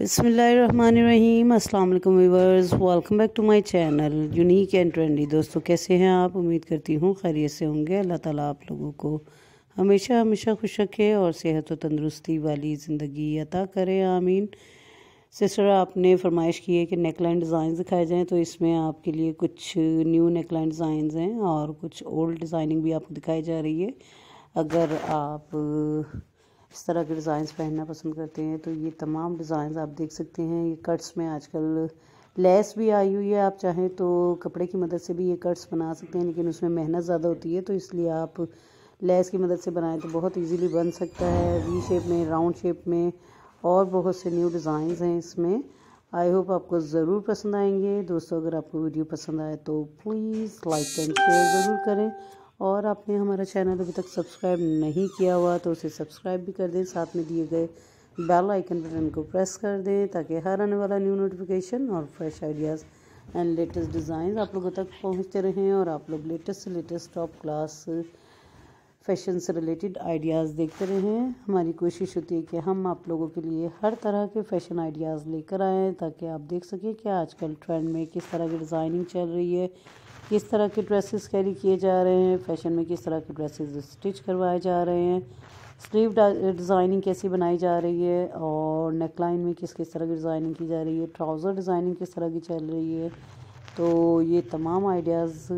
बिसमीम अल्लाम viewers welcome back to my channel unique and trendy दोस्तों कैसे हैं आप उम्मीद करती हूँ खैरियत से होंगे अल्लाह ताला आप लोगों को हमेशा हमेशा खुश रखे और सेहत व तंदरुस्ती वाली ज़िंदगी अता करे आमीन सिस्टर आपने फरमाइश की है कि नेकलाइन डिज़ाइन दिखाए जाएँ तो इसमें आपके लिए कुछ न्यू नेकलाइन डिज़ाइन हैं और कुछ ओल्ड डिज़ाइनिंग भी आपको दिखाई जा रही है अगर आप इस तरह के डिज़ाइंस पहनना पसंद करते हैं तो ये तमाम डिज़ाइंस आप देख सकते हैं ये कट्स में आजकल लेस भी आई हुई है आप चाहें तो कपड़े की मदद से भी ये कट्स बना सकते हैं लेकिन उसमें मेहनत ज़्यादा होती है तो इसलिए आप लेस की मदद से बनाएं तो बहुत इजीली बन सकता है वी शेप में राउंड शेप में और बहुत से न्यू डिज़ाइंस हैं इसमें आई होप आपको ज़रूर पसंद आएंगे दोस्तों अगर आपको वीडियो पसंद आए तो प्लीज़ लाइक एंड शेयर ज़रूर करें और आपने हमारा चैनल अभी तक सब्सक्राइब नहीं किया हुआ तो उसे सब्सक्राइब भी कर दें साथ में दिए गए बेल आइकन बटन को प्रेस कर दें ताकि हर आने वाला न्यू नोटिफिकेशन और fresh ideas and latest design आप लोगों तक पहुँचते रहें और आप लोग लेटेस्ट से लेटेस्ट टॉप क्लास फैशन से रिलेटेड आइडियाज़ देखते रहें हमारी कोशिश होती है कि हम आप लोगों के लिए हर तरह के फ़ैशन आइडियाज़ लेकर आएँ ताकि आप देख सकें कि आजकल ट्रेंड में किस तरह की डिज़ाइनिंग चल रही है किस तरह के ड्रेसेस कैरी किए जा रहे हैं फैशन में किस तरह के ड्रेसेस स्टिच करवाए जा रहे हैं स्लीव डिज़ाइनिंग कैसी बनाई जा रही है और नेकलाइन में किस किस तरह की डिज़ाइनिंग की जा रही है ट्राउज़र डिज़ाइनिंग किस तरह की चल रही है तो ये तमाम आइडियाज़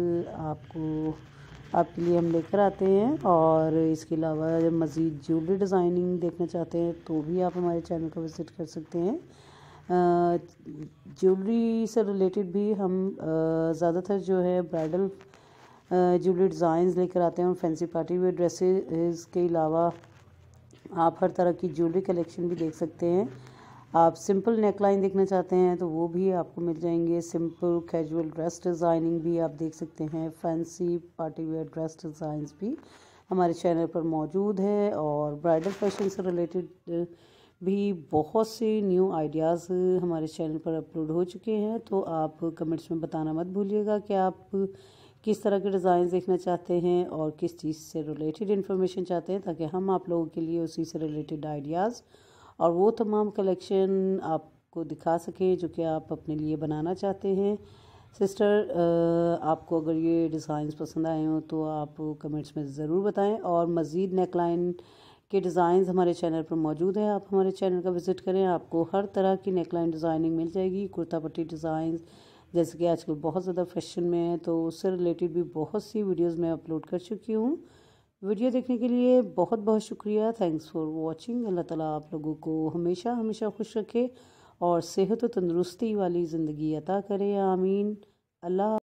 आपको आपके लिए हम लेकर आते हैं और इसके अलावा मज़ीद ज्वेलरी डिज़ाइनिंग देखना चाहते हैं तो भी आप हमारे चैनल को विज़िट कर सकते हैं ज्वेलरी से रिलेटेड भी हम ज़्यादातर जो है ब्राइडल ज्वेलरी डिज़ाइंस लेकर आते हैं और फैंसी पार्टी वेयर ड्रेसेस के अलावा आप हर तरह की ज्वेलरी कलेक्शन भी देख सकते हैं आप सिंपल नेकलाइन देखना चाहते हैं तो वो भी आपको मिल जाएंगे सिंपल कैजुअल ड्रेस डिज़ाइनिंग भी आप देख सकते हैं fancy party wear dress designs भी हमारे चैनल पर मौजूद है और ब्राइडल फैशन से रिलेटेड भी बहुत से न्यू आइडियाज़ हमारे चैनल पर अपलोड हो चुके हैं तो आप कमेंट्स में बताना मत भूलिएगा कि आप किस तरह के डिज़ाइन देखना चाहते हैं और किस चीज़ से रिलेटेड इन्फॉर्मेशन चाहते हैं ताकि हम आप लोगों के लिए उसी से रिलेटेड आइडियाज़ और वो तमाम कलेक्शन आपको दिखा सकें जो कि आप अपने लिए बनाना चाहते हैं सिस्टर आपको अगर ये डिज़ाइन पसंद आए हों तो आप कमेंट्स में ज़रूर बताएं और मज़ीद नेकलाइन के डिज़ाइन हमारे चैनल पर मौजूद है आप हमारे चैनल का विज़िट करें आपको हर तरह की नेकलाइन डिज़ाइनिंग मिल जाएगी कुर्ता पट्टी डिज़ाइन जैसे कि आजकल बहुत ज़्यादा फैशन में है तो उससे रिलेटेड भी बहुत सी वीडियोज़ मैं अपलोड कर चुकी हूँ वीडियो देखने के लिए बहुत बहुत शुक्रिया थैंक्स फॉर वॉचिंग अल्लाह ताला आप लोगों को हमेशा हमेशा खुश रखे और सेहत व तंदुरुस्ती वाली ज़िंदगी अता करे आमीन अल्लाह